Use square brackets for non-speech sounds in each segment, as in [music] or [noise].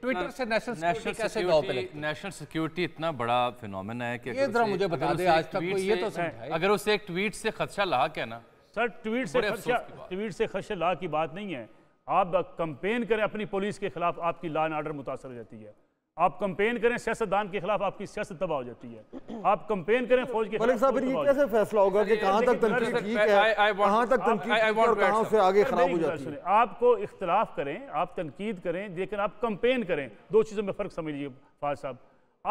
Twitter हाँ। से national national security national security इतना बड़ा फिनोमेना है कि ये जरा मुझे बता दे आज तक ये तो हाँ, अगर उसे एक ट्वीट से खदशा ला के ना सर ट्वीट से खदशा ट्वीट से खदशा ला की बात नहीं है आप कंपेन करें अपनी पुलिस के खिलाफ आपकी लॉ एंड ऑर्डर मुतासर हो जाती है आप कंपेन करें सियासतदान के खिलाफ आपकी सियासत तबाह हो जाती है आप कंपेन करें फौज के खिलाफ साहब ये कैसे फैसला होगा कि कहां तक ठीक है कहां तक कहां से आगे खराब हो जाती है आपको इख्तलाफ करें आप तनकीद करें लेकिन आप कंपेन करें दो चीज़ों में फ़र्क समझ लीजिए फाज साहब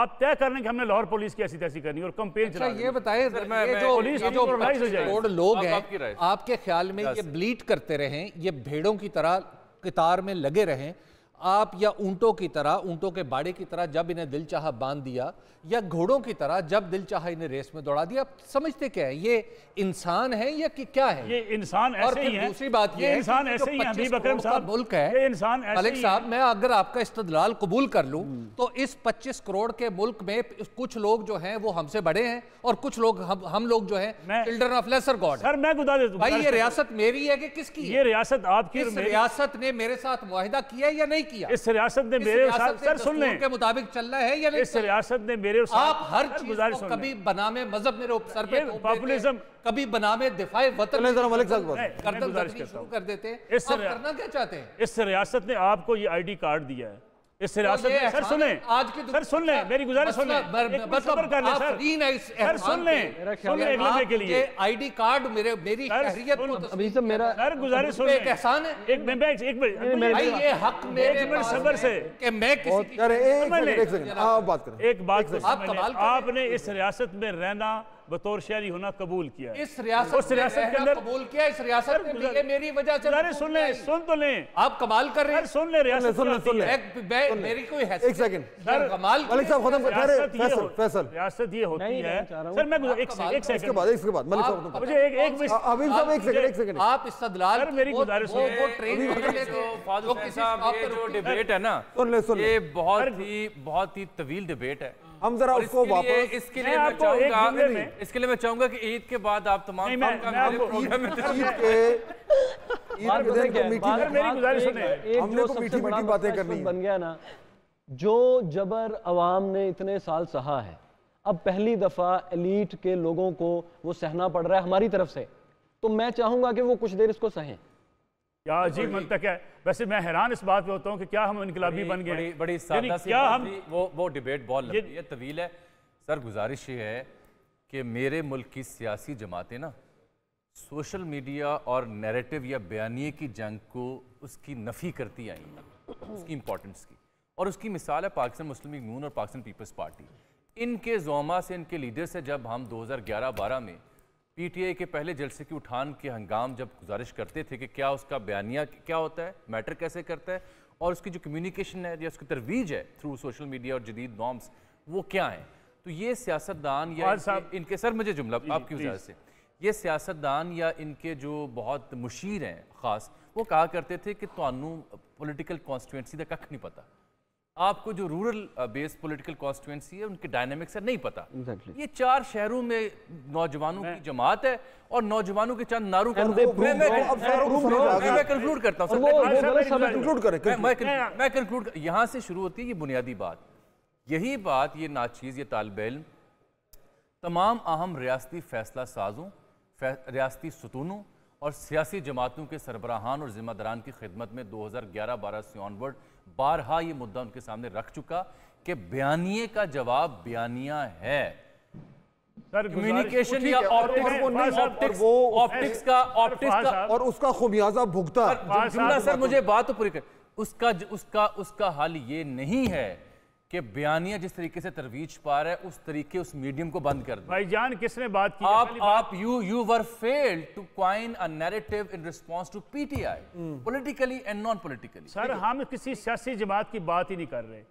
आप तय कर रहे कि हमने लाहौर पुलिस की ऐसी तैसी करनी और कंपेन अच्छा, चला ये बताएं सर ये जो पुलिस जो प्राइस हो जाए करोड़ लोग हैं आपके ख्याल में ये ब्लीड करते रहें ये भेड़ों की तरह कतार में लगे रहें आप या ऊंटों की तरह ऊंटों के बाड़े की तरह जब इन्हें दिल चाह बांध दिया या घोड़ों की तरह जब दिल चाह इन्हें रेस में दौड़ा दिया समझते क्या है ये इंसान है या कि क्या है ये इंसान और ऐसे ही है दूसरी बात ये, ये इंसान ऐसे ही है बकरम साहब मुल्क है इंसान अलग साहब मैं अगर आपका इस्तलाल कबूल कर लूँ हम्म। तो इस पच्चीस करोड़ के मुल्क में कुछ लोग जो है वो हमसे बड़े हैं और कुछ लोग हम लोग जो है children of lesser god sir मैं गुजार भाई ये रियासत मेरी है कि किसकी ये रियासत आपकी रियासत ने मेरे साथ मुहिदा किया या नहीं किया इस रियासत ने मेरे सर सुन लें के मुताबिक चलना है या नहीं इस रियासत ने मेरे आप हर गुजारिश कभी बनामे मजहब मेरे सर पे पॉपुलिज्म कभी बनामे दिफाए वतन कर देते हैं इस करना क्या चाहते हैं इस रियासत ने आपको ये आईडी कार्ड दिया है इस तो में सर सुने आज सर सुन लें मेरी गुजारिश सुन मतलब कर लें सर सुन लें सुन लें एक लम्हे के लिए कार्ड मेरे मेरी शहरियत को अभी सब तो मेरा सर गुजारिश सुन लें एक एहसान है एक एक मिनट भाई ये हक मेरे से कि मैं किसी की एक बात करें एक बात आपने इस रियासत में रहना बतौर शहरी होना कबूल किया इस रियासत रियासत के अंदर कबूल किया इस रियासत में मेरी वजह से अरे सुन ले सुन तो ले आप कमाल कर रहे हैं सुन ले रियासत सुन ले सुन लें मेरी कोई है एक सेकंड सर कमाल मलिक साहब खत्म कर रहे फैसल फैसल रियासत ये होती है सर मैं एक एक सेकंड इसके बाद इसके बाद मलिक साहब मुझे एक एक अभी साहब एक सेकंड एक सेकंड आप इस्तदलाल मेरी गुजारिश है वो ट्रेन पकड़ लेते फादर साहब ये जो डिबेट है ना सुन ले सुन ले ये बहुत ही बहुत ही तवील डिबेट है हम जरा उसको वापस इसके लिए मैं चाहूंगा इसके लिए मैं चाहूंगा कि ईद के बाद आप तमाम बातें करनी बन गया ना जो जबर आवाम ने इतने साल सहा है अब पहली दफा एलीट के लोगों को वो सहना पड़ रहा है हमारी तरफ से तो मैं चाहूंगा कि वो कुछ देर इसको सहें क्या अजीब मंतक है वैसे मैं हैरान इस बात पे होता हूँ कि क्या हम इनकलाबी बन गए बड़ी, बड़ी सी क्या हम वो वो डिबेट बॉल ये, ये तवील है सर गुजारिश ये है कि मेरे मुल्क की सियासी जमातें ना सोशल मीडिया और नैरेटिव या बयानी की जंग को उसकी नफ़ी करती आई हैं उसकी इम्पोर्टेंस की और उसकी मिसाल है पाकिस्तान मुस्लिम लीग नून और पाकिस्तान पीपल्स पार्टी इनके जोमा से इनके लीडर से जब हम 2011-12 में पीटीआई के पहले जलसे की उठान के हंगाम जब गुजारिश करते थे कि क्या उसका बयानिया क्या होता है मैटर कैसे करता है और उसकी जो कम्युनिकेशन है या उसकी तरवीज है थ्रू सोशल मीडिया और जदीद नॉर्म्स वो क्या है तो ये सियासतदान या इनके, इनके सर मुझे जुमला आपकी वजह से ये सियासतदान या इनके जो बहुत मुशीर हैं खास वो कहा करते थे कि तो पोलिटिकल कॉन्स्टिट्यूंसी का कख नहीं पता आपको जो रूरल बेस्ड पॉलिटिकल कॉन्स्टिट्यूंसी है उनके डायनेमिक्स से नहीं पता exactly. ये चार शहरों में नौजवानों की जमात है और नौजवानों के चंद नारों कंक्लूड करता हूँ मैं कंक्लूड यहाँ से शुरू होती है ये बुनियादी बात यही बात ये नाचीज़ ये तालब इम तमाम अहम रियाती फैसला साजों रियाती सतूनों और सियासी जमातों के सरबराहान और जिम्मेदारान की खिदमत में 2011-12 से ऑनवर्ड बारहा ये मुद्दा उनके सामने रख चुका कि बयानिए का जवाब बयानिया है कम्युनिकेशन या ऑप्टिक्स वो ऑप्टिक्स वो ऑप्टिक्स का ऑप्टिक्स का और उसका खुमियाजा भुगता सर मुझे बात तो पूरी कर उसका उसका उसका हाल ये नहीं है कि बयानिया जिस तरीके से तरवीज पा रहा है उस तरीके उस मीडियम को बंद कर भाई जान किसने बात की आप आप you you were fail to coin a narrative in response to PTI politically and non politically sir हम किसी सियासी जमात की बात ही नहीं कर रहे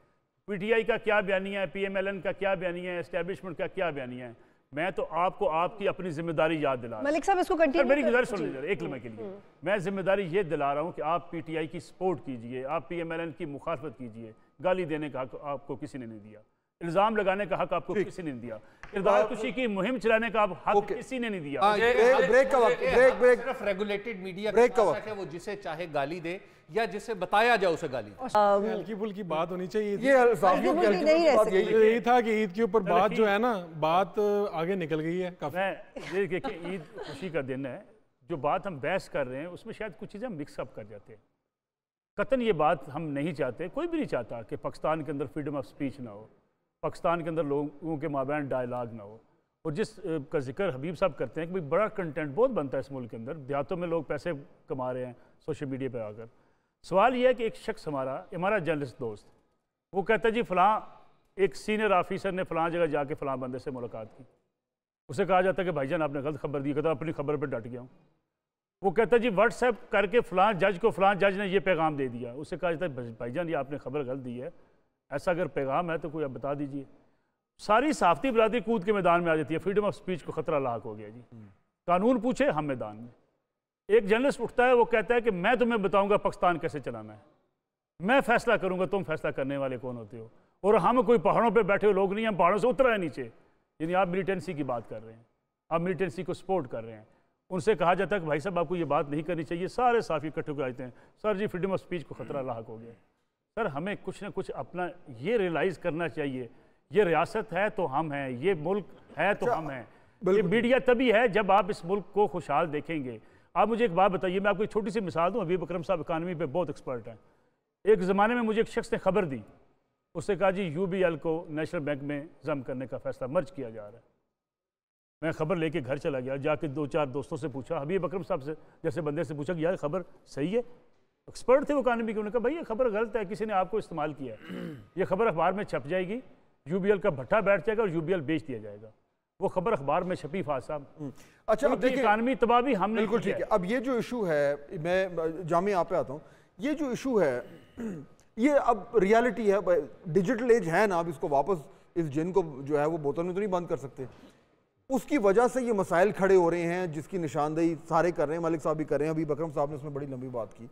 पीटीआई का क्या बयानिया है पीएमएलएन का क्या बयानिया है एस्टेब्लिशमेंट का क्या बयानिया है मैं तो आपको आपकी अपनी जिम्मेदारी याद दिला मलिक साहब इसको कंटिन्यू मेरी गुजारिश सुन लीजिए एक लम्हे के लिए हम्म। मैं जिम्मेदारी ये दिला रहा हूँ कि आप पीटीआई की सपोर्ट कीजिए आप पीएमएलएन की मुखालफत कीजिए गाली देने का हक आपको किसी ने नहीं दिया इल्जाम लगाने का हक आपको किसी ने नहीं दिया किरदार कुशी की मुहिम चलाने का हक किसी ने नहीं दिया ब्रेक ब्रेक का वक्त रेगुलेटेड मीडिया वो जिसे चाहे गाली दे या जिसे बताया जाए उसे गाली हल्की फुल्की बात होनी चाहिए ये यही था कि ईद के ऊपर बात जो है ना बात आगे निकल गई है काफी ईद खुशी का दिन है जो बात हम बहस कर रहे हैं उसमें शायद कुछ चीज़ें मिक्सअप कर जाते हैं कतन ये बात हम नहीं चाहते कोई भी नहीं चाहता कि पाकिस्तान के अंदर फ्रीडम ऑफ स्पीच ना हो पाकिस्तान के अंदर लोगों के माबैन डायलाग ना हो और जिस का जिक्र हबीब साहब करते हैं कि भाई बड़ा कंटेंट बहुत बनता है इस मुल्क के अंदर देहातों में लोग पैसे कमा रहे हैं सोशल मीडिया पर आकर सवाल यह है कि एक शख्स हमारा हमारा जर्नलिस्ट दोस्त वो कहता है जी फ़लाँ एक सीनियर ऑफिसर ने फ़लाँ जगह जाके फ़लाँ बंदे से मुलाकात की उसे कहा जाता है कि भाईजान आपने गलत खबर दी कहता अपनी खबर पर डट गया हूँ वो कहता जी व्हाट्सएप करके फलां जज को फलां जज ने ये पैगाम दे दिया उससे कहा जाता है भाईजान ये आपने खबर गलत दी है ऐसा अगर पैगाम है तो कोई आप बता दीजिए सारी साफ्ती बरादरी कूद के मैदान में आ जाती है फ्रीडम ऑफ स्पीच को ख़तरा लाक हो गया जी हम्म। कानून पूछे हम मैदान में एक जर्नलिस्ट उठता है वो कहता है कि मैं तुम्हें बताऊँगा पाकिस्तान कैसे चलाना है मैं फैसला करूँगा तुम फैसला करने वाले कौन होते हो और हम कोई पहाड़ों पर बैठे हुए लोग नहीं हम पहाड़ों से उतरा है नीचे यानी आप मिलिटेंसी की बात कर रहे हैं आप मिलिटेंसी को सपोर्ट कर रहे हैं उनसे कहा जाता है कि भाई साहब आपको ये बात नहीं करनी चाहिए सारे साफी इकट्ठे हो जाते हैं sir ji freedom of speech को ख़तरा हम्म। लाक हो गया सर हमें कुछ ना कुछ अपना ये रियलाइज़ करना चाहिए ये रियासत है तो हम हैं ये मुल्क है तो अच्छा, हम हैं ये मीडिया तभी है जब आप इस मुल्क को खुशहाल देखेंगे आप मुझे एक बात बताइए मैं आपको एक छोटी सी मिसाल दूँ अभी बकरम साहब इकानमी पर बहुत एक्सपर्ट हैं एक ज़माने में मुझे एक शख्स ने खबर दी उसने कहा जी यू को नेशनल बैंक में जम करने का फैसला मर्ज किया जा रहा है मैं खबर लेके घर चला गया जाके दो चार दोस्तों से पूछा अभी बकरम साहब से जैसे बंदे से पूछा कि यार खबर सही है एक्सपर्ट थे वो कानून के उन्होंने कहा भाई ये खबर गलत है किसी ने आपको इस्तेमाल किया [clears throat] ये खबर अखबार में छप जाएगी यूबीएल का भट्टा बैठ जाएगा और यूबीएल बेच दिया जाएगा वो खबर अखबार में छपी फासा हम्म। अच्छा अब देखिए इकानवी तबाही हमने बिल्कुल ठीक है अब ये जो इशू है मैं जामे यहाँ पे आता हूँ ये जो इशू है [clears throat] ये अब रियलिटी है डिजिटल एज है ना अब इसको वापस इस जिन को जो है वो बोतल में तो नहीं बंद कर सकते उसकी वजह से ये मसाइल खड़े हो रहे हैं जिसकी निशानदेही सारे कर रहे हैं मलिक साहब भी कर रहे हैं अभी बकरम साहब ने उसमें बड़ी लंबी बात की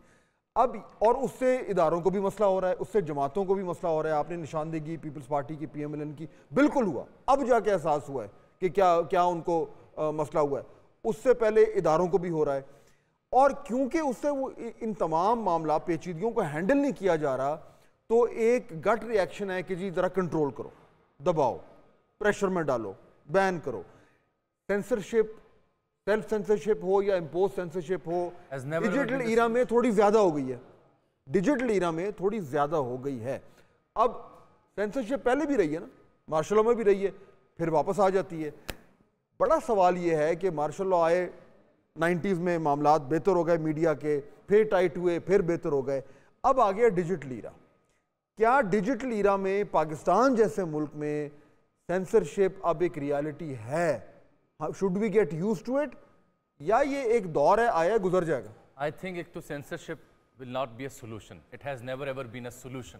अब और उससे इदारों को भी मसला हो रहा है उससे जमातों को भी मसला हो रहा है आपने निशानदेही पीपल्स पार्टी की पी एम एल एन की बिल्कुल हुआ अब जाके एहसास हुआ है कि क्या क्या उनको आ, मसला हुआ है उससे पहले इदारों को भी हो रहा है और क्योंकि उससे वो इन तमाम मामला पेचीदगियों को हैंडल नहीं किया जा रहा तो एक गट रिएक्शन है कि जी ज़रा कंट्रोल करो दबाओ प्रेशर में डालो बैन करो सेंसरशिप सेल्फ सेंसरशिप हो या इम्पोज सेंसरशिप हो डिजिटल ईरा में थोड़ी ज़्यादा हो गई है डिजिटल ईरा में थोड़ी ज़्यादा हो गई है अब सेंसरशिप पहले भी रही है ना मार्शल लॉ में भी रही है फिर वापस आ जाती है बड़ा सवाल ये है कि मार्शल लॉ आए 90s में मामला बेहतर हो गए मीडिया के फिर टाइट हुए फिर बेहतर हो गए अब आ गया डिजिटल ईरा क्या डिजिटल ईरा में पाकिस्तान जैसे मुल्क में सेंसरशिप अब एक रियलिटी है should we get used to it या ये एक दौर है आया गुजर जाएगा आई थिंक एक तो censorship will not be a solution it has never ever been a solution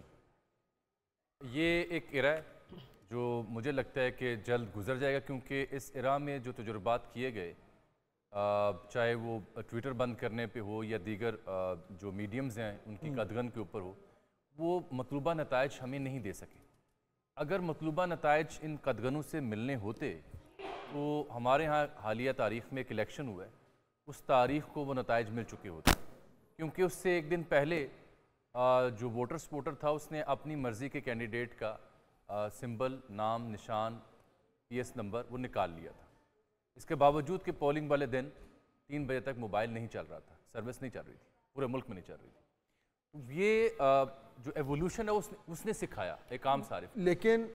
ये एक इरा जो मुझे लगता है कि जल्द गुजर जाएगा क्योंकि इस इरा में जो तजुर्बात किए गए चाहे वो ट्विटर बंद करने पे हो या दीगर जो मीडियम्स हैं उनकी हम्म। कदगन के ऊपर हो वो मतलूबा नतज हमें नहीं दे सके अगर मतलूबा नतज इन कदगनों से मिलने होते तो हमारे यहाँ हालिया तारीख में एक इलेक्शन हुआ है उस तारीख को वो नतज मिल चुके होते हैं क्योंकि उससे एक दिन पहले जो वोटर सपोर्टर था उसने अपनी मर्ज़ी के कैंडिडेट का सिंबल नाम निशान पीएस नंबर वो निकाल लिया था इसके बावजूद कि पोलिंग वाले दिन तीन बजे तक मोबाइल नहीं चल रहा था सर्विस नहीं चल रही थी पूरे मुल्क में नहीं चल रही थी ये जो एवोल्यूशन है उसने उसने सिखाया एक आम सारे लेकिन